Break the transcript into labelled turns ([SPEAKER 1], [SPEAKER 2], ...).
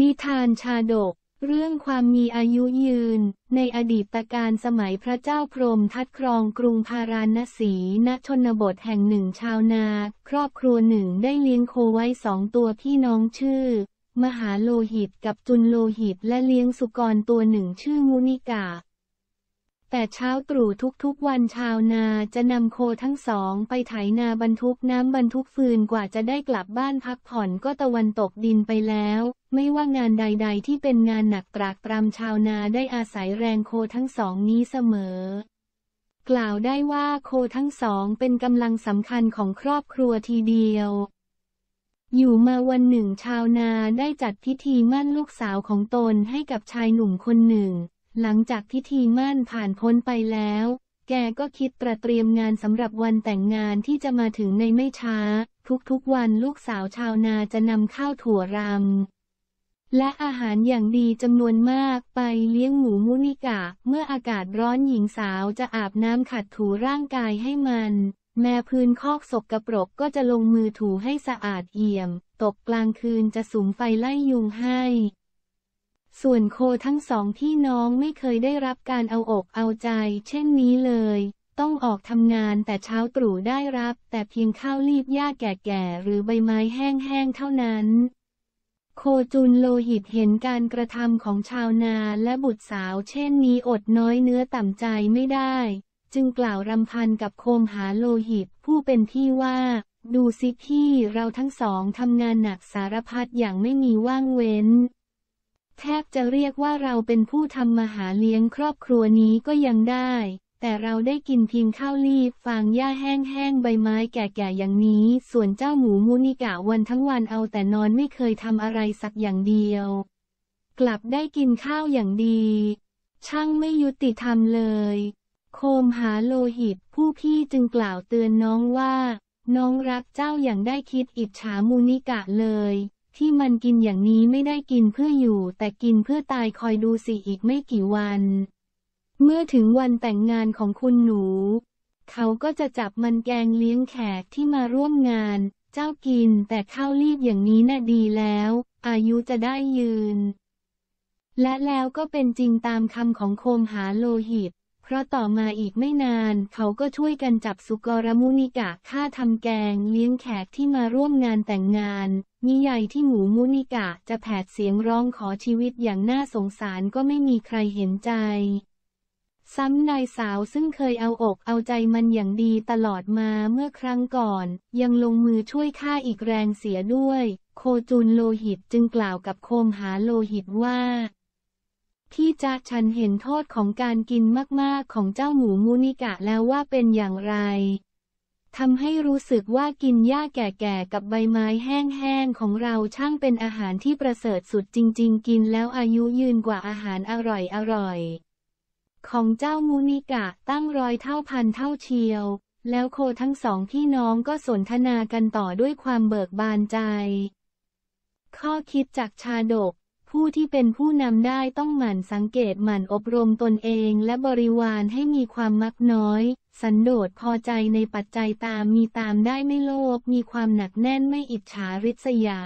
[SPEAKER 1] นิทานชาดก เรื่องความมีอายุยืน ในอดีตการสมัยพระเจ้าพรมทัดครองกรุงพาราณสีณชนบทแห่งหนึ่งชาวนาครอบครัวหนึ่งได้เลี้ยงโคไว้สองตัวพี่น้องชื่อ มหาโลหิตกับจุนโลหิตและเลี้ยงสุกรตัวหนึ่งชื่อมุนิกาแต่เช้าตรู่ทุก ๆวันชาวนาจะนำโคทั้งสองไปไถนาบรรทุกน้ำบรรทุกฟืนกว่าจะได้กลับบ้านพักผ่อนก็ตะวันตกดินไปแล้ว ไม่ว่างานใดๆ ที่เป็นงานหนักตราก ตรำชาวนาได้อาศัยแรงโคทั้งสองนี้เสมอ กล่าวได้ว่าโคทั้งสองเป็นกำลังสำคัญของครอบครัวทีเดียว อยู่มาวันหนึ่งชาวนาได้จัดพิธีมั่นลูกสาวของตนให้กับชายหนุ่มคนหนึ่งหลังจากพิธีมั่นผ่านพ้นไปแล้ว แกก็คิดตระเตรียมงานสำหรับวันแต่งงานที่จะมาถึงในไม่ช้า ทุกๆวันลูกสาวชาวนาจะนำข้าวถั่วรำ และอาหารอย่างดีจำนวนมากไปเลี้ยงหมูมุนิกะ เมื่ออากาศร้อนหญิงสาวจะอาบน้ำขัดถูร่างกายให้มัน แม่พื้นคอกศกกระปรกก็จะลงมือถูให้สะอาดเอี่ยม ตกกลางคืนจะสุมไฟไล่ยุงให้ส่วนโคทั้งสองพี่น้องไม่เคยได้รับการเอาอกเอาใจ เช่นนี้เลย ต้องออกทำงานแต่เช้าตรู่ได้รับแต่เพียงข้าวรีบหญ้าแก่ๆหรือใบไม้แห้งๆเท่านั้น โคจุนโลหิตเห็นการกระทำของชาวนาและบุตรสาวเช่นนี้อดน้อยเนื้อต่ำใจไม่ได้ จึงกล่าวรำพันกับโคมหาโลหิตผู้เป็นที่ว่า ดูสิพี่เราทั้งสองทำงานหนักสารพัดอย่างไม่มีว่างเว้นแทบจะเรียกว่าเราเป็นผู้ทำมาหาเลี้ยงครอบครัวนี้ก็ยังได้ แต่เราได้กินเพียงข้าวลีบฟางหญ้าแห้งๆใบไม้แก่ๆอย่างนี้ ส่วนเจ้าหมูมูนิกะวันทั้งวันเอาแต่นอนไม่เคยทำอะไรสักอย่างเดียว กลับได้กินข้าวอย่างดี ช่างไม่ยุติธรรมเลย โคมหาโลหิตผู้พี่จึงกล่าวเตือนน้องว่า น้องรักเจ้าอย่างได้คิดอิจฉามูนิกะเลยที่มันกินอย่างนี้ไม่ได้กินเพื่ออยู่ แต่กินเพื่อตายคอยดูสิอีกไม่กี่วัน เมื่อถึงวันแต่งงานของคุณหนู เขาก็จะจับมันแกงเลี้ยงแขกที่มาร่วมงาน เจ้ากินแต่ข้าวรีบอย่างนี้น่ะดีแล้ว อายุจะได้ยืน และแล้วก็เป็นจริงตามคำของโคมหาโลหิตเพราะต่อมาอีกไม่นาน เขาก็ช่วยกันจับสุกรมุนิกะฆ่าทำแกงเลี้ยงแขกที่มาร่วมงานแต่งงานมีใหญ่ที่หมูมุนิกะ จะแผดเสียงร้องขอชีวิตอย่างน่าสงสารก็ไม่มีใครเห็นใจ ซ้ำนายสาวซึ่งเคยเอาอกเอาใจมันอย่างดีตลอดมาเมื่อครั้งก่อน ยังลงมือช่วยฆ่าอีกแรงเสียด้วย โคจูนโลหิตจึงกล่าวกับโคมหาโลหิตว่าที่จะฉันเห็นโทษของการกินมาก ๆ ของเจ้าหมูมูนิกะแล้วว่าเป็นอย่างไรทำให้รู้สึกว่ากินหญ้าแก่ๆกับใบไม้แห้งๆของเราช่างเป็นอาหารที่ประเสริฐสุดจริง ๆ กินแล้วอายุยืนกว่าอาหารอร่อยออร่ยของเจ้ามูนิกะตั้งร้อยเท่าพันเท่าเชียว แล้วโคทั้งสองพี่น้องก็สนทนากันต่อด้วยความเบิกบานใจ ข้อคิดจากชาดกผู้ที่เป็นผู้นำได้ต้องหมั่นสังเกตหมั่นอบรมตนเองและบริวารให้มีความมักน้อย สันโดษพอใจในปัจจัยตามมีตามได้ไม่โลภมีความหนักแน่นไม่อิจฉาริษยา